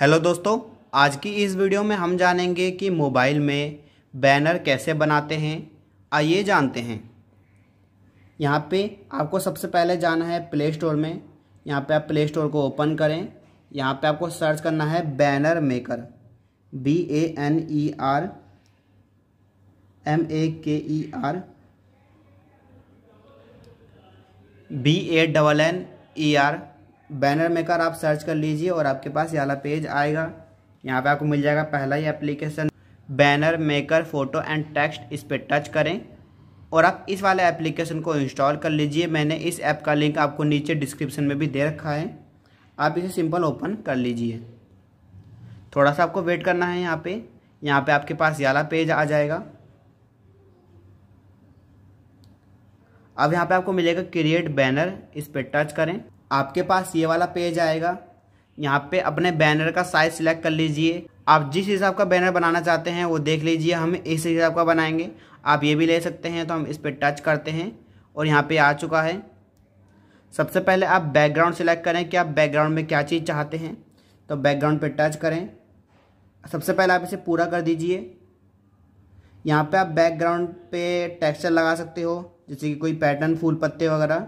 hello दोस्तों आज की इस वीडियो में हम जानेंगे कि मोबाइल में बैनर कैसे बनाते हैं आइए जानते हैं यहाँ पे आपको सबसे पहले जाना है प्ले स्टोर में यहाँ पे आप प्ले स्टोर को ओपन करें यहाँ पे आपको सर्च करना है banner maker B A N E R M A K E R B A double N E R banner maker आप सर्च कर लीजिए और आपके पास ये वाला पेज आएगा यहाँ पे आपको मिल जाएगा पहला ही application banner maker photo and text इस पर टच करें और आप इस वाले एप्लीकेशन को इंस्टॉल कर लीजिए मैंने इस ऐप का लिंक आपको नीचे डिस्क्रिप्शन में भी दे रखा है आप इसे सिंपल ओपन कर लीजिए थोड़ा सा आपको वेट करना है यहाँ पे यहाँ पे आपके पास ये वाला पेज आ जाएगा अब यहाँ पे आपको मिलेगा क्रिएट बैनर इस पर टच करें आपके पास ये वाला पेज आएगा यहाँ पे अपने बैनर का साइज सिलेक्ट कर लीजिए आप जिस हिसाब का बैनर बनाना चाहते हैं वो देख लीजिए हम इस हिसाब का बनाएंगे आप ये भी ले सकते हैं तो हम इस पर टच करते हैं और यहाँ पे आ चुका है सबसे पहले आप बैकग्राउंड सिलेक्ट करें कि आप बैकग्राउंड में क्या चीज़ चाहते हैं तो बैकग्राउंड पर टच करें सबसे पहले आप इसे पूरा कर दीजिए यहाँ पर आप बैकग्राउंड पर टेक्स्चर लगा सकते हो जैसे कि कोई पैटर्न फूल पत्ते वगैरह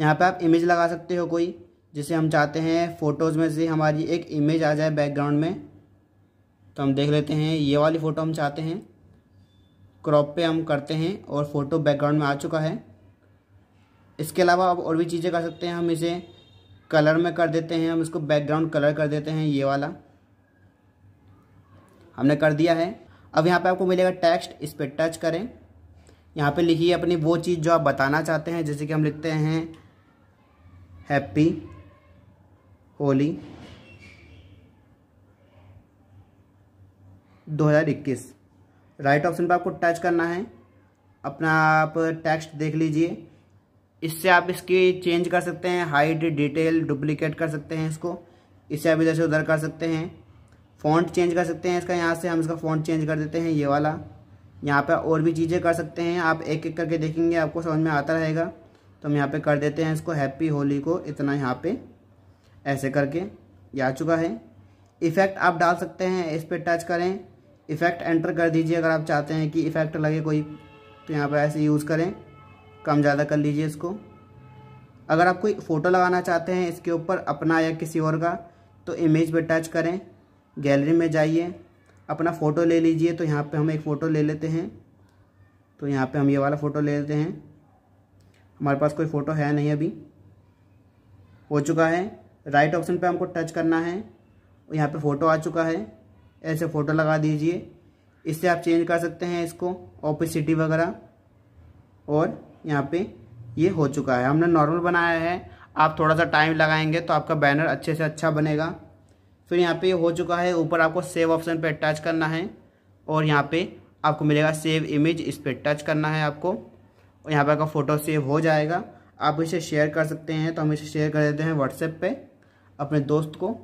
यहाँ पे आप इमेज लगा सकते हो कोई जिसे हम चाहते हैं फ़ोटोज़ में से हमारी एक इमेज आ जाए बैकग्राउंड में तो हम देख लेते हैं ये वाली फ़ोटो हम चाहते हैं क्रॉप पे हम करते हैं और फ़ोटो बैकग्राउंड में आ चुका है इसके अलावा आप और भी चीज़ें कर सकते हैं हम इसे कलर में कर देते हैं हम इसको बैकग्राउंड कलर कर देते हैं ये वाला हमने कर दिया है अब यहाँ पे आपको मिलेगा टेक्स्ट इस पर टच करें यहाँ पे लिखिए अपनी वो चीज़ जो आप बताना चाहते हैं जैसे कि हम लिखते हैं हैप्पी होली 2021 राइट ऑप्शन पर आपको टच करना है अपना आप टेक्स्ट देख लीजिए इससे आप इसकी चेंज कर सकते हैं हाइट डिटेल डुप्लीकेट कर सकते हैं इसको इसे आप इधर से उधर कर सकते हैं फ़ॉन्ट चेंज कर सकते हैं इसका यहाँ से हम इसका फ़ॉन्ट चेंज कर देते हैं ये वाला यहाँ पर और भी चीज़ें कर सकते हैं आप एक एक करके देखेंगे आपको समझ में आता रहेगा तो हम यहाँ पे कर देते हैं इसको हैप्पी होली को इतना यहाँ पे ऐसे करके ये आ चुका है इफ़ेक्ट आप डाल सकते हैं इस पर टच करें इफ़ेक्ट एंटर कर दीजिए अगर आप चाहते हैं कि इफ़ेक्ट लगे कोई तो यहाँ पर ऐसे यूज़ करें कम ज़्यादा कर लीजिए इसको अगर आप कोई फ़ोटो लगाना चाहते हैं इसके ऊपर अपना या किसी और का तो इमेज पर टच करें गैलरी में जाइए अपना फ़ोटो ले लीजिए तो यहाँ पे हम एक फ़ोटो ले लेते हैं तो यहाँ पे हम ये वाला फ़ोटो ले लेते हैं हमारे पास कोई फ़ोटो है नहीं अभी हो चुका है राइट ऑप्शन पे हमको टच करना है और यहाँ पे फ़ोटो आ चुका है ऐसे फ़ोटो लगा दीजिए इससे आप चेंज कर सकते हैं इसको ऑपिसिटी वगैरह और यहाँ पे ये हो चुका है हमने नॉर्मल बनाया है आप थोड़ा सा टाइम लगाएंगे तो आपका बैनर अच्छे से अच्छा बनेगा फिर यहाँ पे ये हो चुका है ऊपर आपको सेव ऑप्शन पे टच करना है और यहाँ पे आपको मिलेगा सेव इमेज इस पर टच करना है आपको और यहाँ पर आपका फ़ोटो सेव हो जाएगा आप इसे शेयर कर सकते हैं तो हम इसे शेयर कर देते हैं व्हाट्सएप पे अपने दोस्त को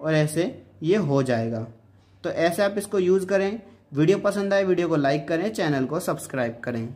और ऐसे ये हो जाएगा तो ऐसे आप इसको यूज़ करें वीडियो पसंद आए वीडियो को लाइक करें चैनल को सब्सक्राइब करें